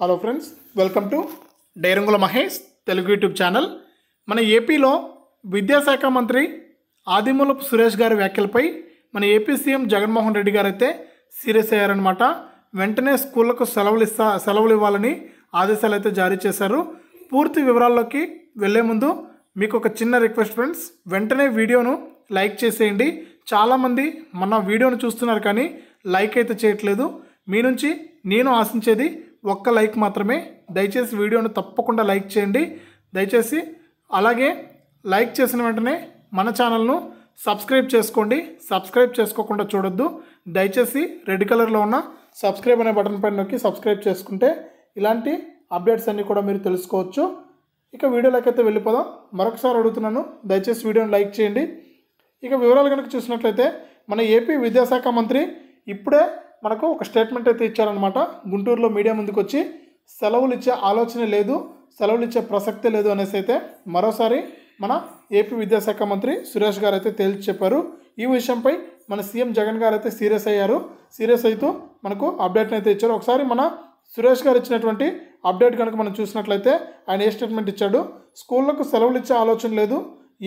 hello friends welcome to డైరంగుల Mahesh Telugu YouTube channel మన ఏపీలో విద్యాశాఖ మంత్రి ఆదిమూలపు సురేష్ గారి వ్యాఖ్యలపై మన ఏపీ సీఎం జగన్మోహన్ రెడ్డి గారు అయితే సీరియస్ అయ్యారనమాట వెంటనే స్కూళ్లకు సెలవులు ఇస్తా సెలవులు ఇవ్వాలని ఆదేశాలు అయితే జారీ చేశారు పూర్తి వివరాల్లోకి వెళ్లే ముందు మీకు ఒక చిన్న రిక్వెస్ట్ ఫ్రెండ్స్ వెంటనే వీడియోను లైక్ చేసేయండి చాలామంది మన వీడియోను చూస్తున్నారు కానీ లైక్ అయితే చేయట్లేదు మీ నుంచి నేను ఆశించేది ఒక్క లైక్ మాత్రమే దయచేసి వీడియోను తప్పకుండా లైక్ చేయండి దయచేసి అలాగే లైక్ చేసిన వెంటనే మన ఛానల్ను సబ్స్క్రైబ్ చేసుకోండి సబ్స్క్రైబ్ చేసుకోకుండా చూడొద్దు దయచేసి రెడ్ కలర్లో ఉన్న సబ్స్క్రైబ్ అనే బటన్ పైన నొక్కి సబ్స్క్రైబ్ చేసుకుంటే ఇలాంటి అప్డేట్స్ అన్నీ కూడా మీరు తెలుసుకోవచ్చు ఇక వీడియోలోకైతే వెళ్ళిపోదాం మరొకసారి అడుగుతున్నాను దయచేసి వీడియోని లైక్ చేయండి ఇక వివరాలు కనుక చూసినట్లయితే మన ఏపీ విద్యాశాఖ మంత్రి ఇప్పుడే మనకు ఒక స్టేట్మెంట్ అయితే ఇచ్చారనమాట గుంటూరులో మీడియా ముందుకు వచ్చి సెలవులు ఇచ్చే ఆలోచన లేదు సెలవులు ఇచ్చే ప్రసక్తే లేదు అనేసి అయితే మరోసారి మన ఏపీ విద్యాశాఖ మంత్రి సురేష్ గారు అయితే తేల్చి చెప్పారు ఈ విషయంపై మన సీఎం జగన్ గారు అయితే సీరియస్ అయ్యారు సీరియస్ అవుతూ మనకు అప్డేట్ని అయితే ఇచ్చారు ఒకసారి మన సురేష్ గారు ఇచ్చినటువంటి అప్డేట్ కనుక మనం చూసినట్లయితే ఆయన ఏ స్టేట్మెంట్ ఇచ్చాడు స్కూళ్లకు సెలవులు ఇచ్చే ఆలోచన లేదు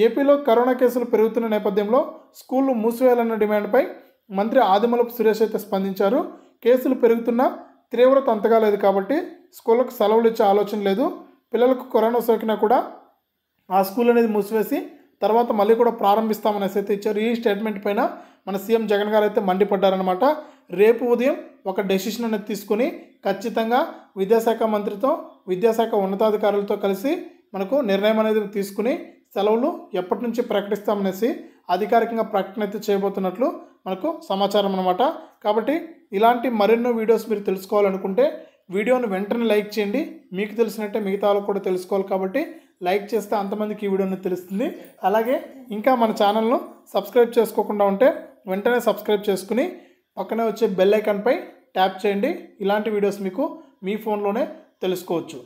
ఏపీలో కరోనా కేసులు పెరుగుతున్న నేపథ్యంలో స్కూళ్ళు మూసివేయాలన్న డిమాండ్పై మంత్రి ఆదిమలపు సురేష్ అయితే స్పందించారు కేసులు పెరుగుతున్న తీవ్రత అంతగా లేదు కాబట్టి స్కూళ్ళకు సెలవులు ఇచ్చే ఆలోచన లేదు పిల్లలకు కరోనా సోకినా కూడా ఆ స్కూల్ అనేది మూసివేసి తర్వాత మళ్ళీ కూడా ప్రారంభిస్తామనేసి అయితే ఇచ్చారు ఈ స్టేట్మెంట్ పైన మన సీఎం జగన్ గారు అయితే మండిపడ్డారనమాట రేపు ఉదయం ఒక డెసిషన్ అనేది తీసుకుని ఖచ్చితంగా విద్యాశాఖ మంత్రితో విద్యాశాఖ ఉన్నతాధికారులతో కలిసి మనకు నిర్ణయం అనేది తీసుకుని సెలవులు ఎప్పటి నుంచి ప్రకటిస్తామనేసి అధికారికంగా ప్రకటన అయితే చేయబోతున్నట్లు మనకు సమాచారం అనమాట కాబట్టి ఇలాంటి మరెన్నో వీడియోస్ మీరు తెలుసుకోవాలనుకుంటే వీడియోను వెంటనే లైక్ చేయండి మీకు తెలిసినట్టే మిగతా వాళ్ళు కూడా తెలుసుకోవాలి కాబట్టి లైక్ చేస్తే అంతమందికి ఈ వీడియోని తెలుస్తుంది అలాగే ఇంకా మన ఛానల్ను సబ్స్క్రైబ్ చేసుకోకుండా ఉంటే వెంటనే సబ్స్క్రైబ్ చేసుకుని పక్కనే వచ్చే బెల్ ఐకాన్పై ట్యాప్ చేయండి ఇలాంటి వీడియోస్ మీకు మీ ఫోన్లోనే తెలుసుకోవచ్చు